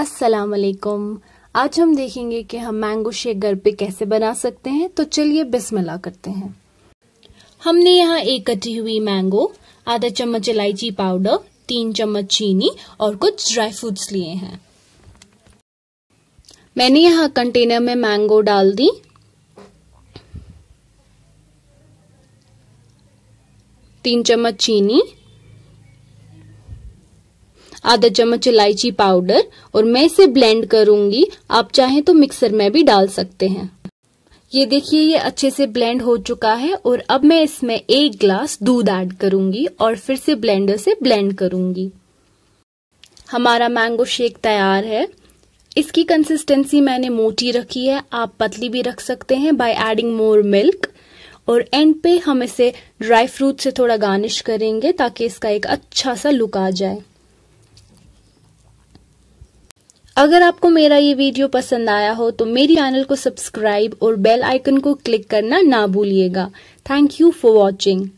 अस्सलाम वालेकुम आज हम देखेंगे कि हम मैंगो शेक घर पे कैसे बना सकते हैं तो चलिए बिस्मिल्लाह करते हैं हमने यहाँ एक कटी हुई मैंगो आधा चम्मच इलायची पाउडर तीन चम्मच चीनी और कुछ ड्राई फ्रूट्स लिए हैं मैंने यहाँ कंटेनर में मैंगो डाल दी तीन चम्मच चीनी आधा चम्मच इलायची पाउडर और मैं इसे ब्लेंड करूंगी आप चाहें तो मिक्सर में भी डाल सकते हैं ये देखिए ये अच्छे से ब्लेंड हो चुका है और अब मैं इसमें एक ग्लास दूध ऐड करूंगी और फिर से ब्लेंडर से ब्लेंड करूंगी हमारा मैंगो शेक तैयार है इसकी कंसिस्टेंसी मैंने मोटी रखी है आप पतली भी रख सकते हैं बाय एडिंग मोर मिल्क और एंड पे हम इसे ड्राई फ्रूट से थोड़ा गार्निश करेंगे ताकि इसका एक अच्छा सा लुक आ जाए अगर आपको मेरा ये वीडियो पसंद आया हो तो मेरी चैनल को सब्सक्राइब और बेल आइकन को क्लिक करना ना भूलिएगा थैंक यू फॉर वॉचिंग